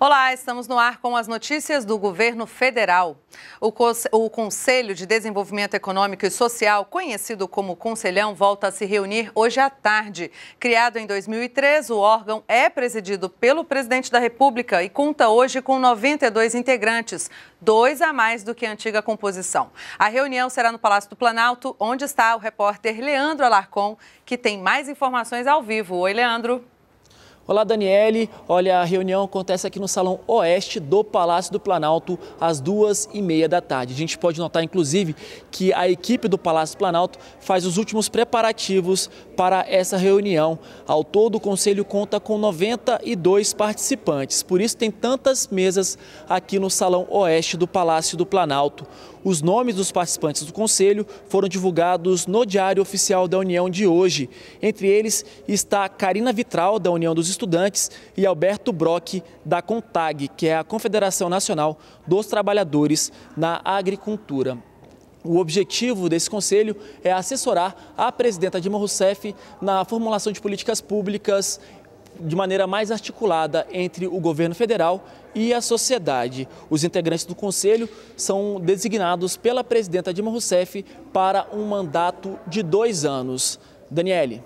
Olá, estamos no ar com as notícias do governo federal. O Conselho de Desenvolvimento Econômico e Social, conhecido como Conselhão, volta a se reunir hoje à tarde. Criado em 2003, o órgão é presidido pelo presidente da República e conta hoje com 92 integrantes, dois a mais do que a antiga composição. A reunião será no Palácio do Planalto, onde está o repórter Leandro Alarcon, que tem mais informações ao vivo. Oi, Leandro. Olá, Daniele. Olha, a reunião acontece aqui no Salão Oeste do Palácio do Planalto, às duas e meia da tarde. A gente pode notar, inclusive, que a equipe do Palácio do Planalto faz os últimos preparativos para essa reunião. Ao todo, o Conselho conta com 92 participantes. Por isso, tem tantas mesas aqui no Salão Oeste do Palácio do Planalto. Os nomes dos participantes do Conselho foram divulgados no Diário Oficial da União de hoje. Entre eles está Karina Vitral, da União dos Estudantes, e Alberto Brock, da CONTAG, que é a Confederação Nacional dos Trabalhadores na Agricultura. O objetivo desse conselho é assessorar a presidenta Dilma Rousseff na formulação de políticas públicas de maneira mais articulada entre o governo federal e a sociedade. Os integrantes do conselho são designados pela presidenta Dilma Rousseff para um mandato de dois anos. Daniele.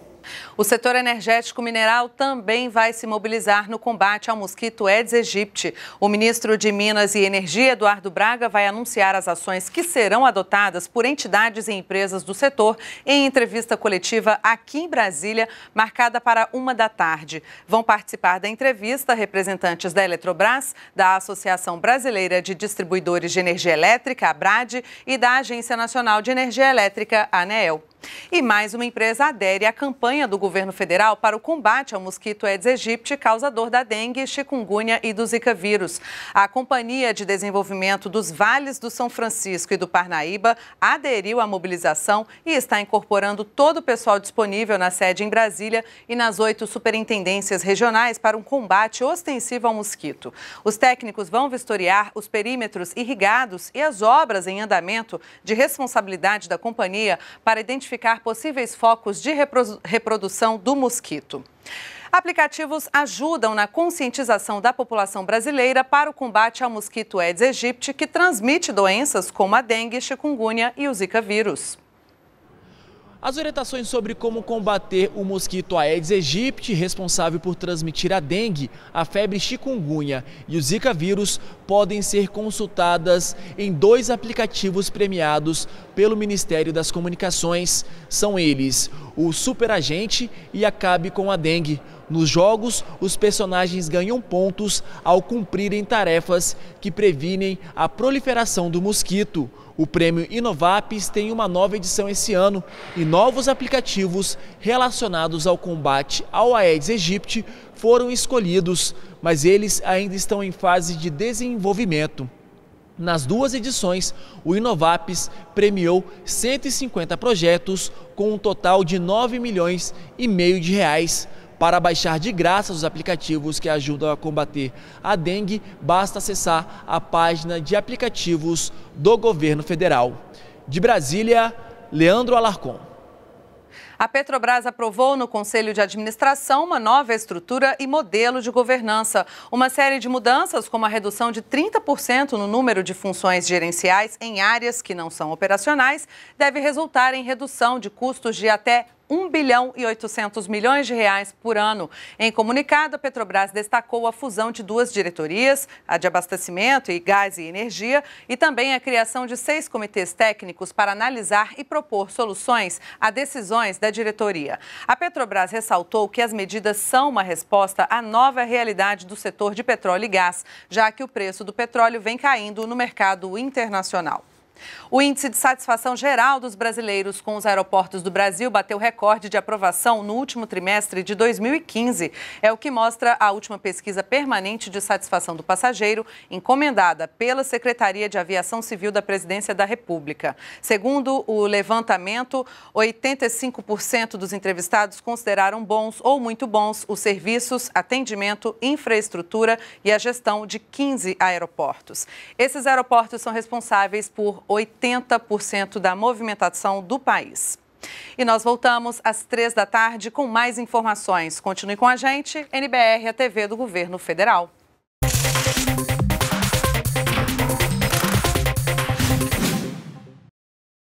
O setor energético mineral também vai se mobilizar no combate ao mosquito Aedes aegypti. O ministro de Minas e Energia, Eduardo Braga, vai anunciar as ações que serão adotadas por entidades e empresas do setor em entrevista coletiva aqui em Brasília, marcada para uma da tarde. Vão participar da entrevista representantes da Eletrobras, da Associação Brasileira de Distribuidores de Energia Elétrica, a BRAD, e da Agência Nacional de Energia Elétrica, ANEEL. E mais uma empresa adere à campanha do governo federal para o combate ao mosquito Aedes aegypti, causador da dengue, chikungunya e do Zika vírus. A Companhia de Desenvolvimento dos Vales do São Francisco e do Parnaíba aderiu à mobilização e está incorporando todo o pessoal disponível na sede em Brasília e nas oito superintendências regionais para um combate ostensivo ao mosquito. Os técnicos vão vistoriar os perímetros irrigados e as obras em andamento de responsabilidade da companhia para identificar identificar possíveis focos de reprodução do mosquito. Aplicativos ajudam na conscientização da população brasileira para o combate ao mosquito Aedes aegypti, que transmite doenças como a dengue, chikungunya e o zika vírus. As orientações sobre como combater o mosquito Aedes aegypti, responsável por transmitir a dengue, a febre chikungunya e o Zika vírus, podem ser consultadas em dois aplicativos premiados pelo Ministério das Comunicações. São eles o Superagente e Acabe com a Dengue. Nos jogos, os personagens ganham pontos ao cumprirem tarefas que previnem a proliferação do mosquito. O prêmio Inovapes tem uma nova edição esse ano e novos aplicativos relacionados ao combate ao Aedes aegypti foram escolhidos, mas eles ainda estão em fase de desenvolvimento. Nas duas edições, o Inovapes premiou 150 projetos com um total de 9 milhões e meio de reais. Para baixar de graça os aplicativos que ajudam a combater a dengue, basta acessar a página de aplicativos do governo federal. De Brasília, Leandro Alarcon. A Petrobras aprovou no Conselho de Administração uma nova estrutura e modelo de governança. Uma série de mudanças, como a redução de 30% no número de funções gerenciais em áreas que não são operacionais, deve resultar em redução de custos de até 1 bilhão e 800 milhões de reais por ano. Em comunicado, a Petrobras destacou a fusão de duas diretorias, a de abastecimento e gás e energia, e também a criação de seis comitês técnicos para analisar e propor soluções a decisões da diretoria. A Petrobras ressaltou que as medidas são uma resposta à nova realidade do setor de petróleo e gás, já que o preço do petróleo vem caindo no mercado internacional. O índice de satisfação geral dos brasileiros com os aeroportos do Brasil bateu recorde de aprovação no último trimestre de 2015. É o que mostra a última pesquisa permanente de satisfação do passageiro, encomendada pela Secretaria de Aviação Civil da Presidência da República. Segundo o levantamento, 85% dos entrevistados consideraram bons ou muito bons os serviços, atendimento, infraestrutura e a gestão de 15 aeroportos. Esses aeroportos são responsáveis por por 80% da movimentação do país. E nós voltamos às três da tarde com mais informações. Continue com a gente, NBR, a TV do Governo Federal.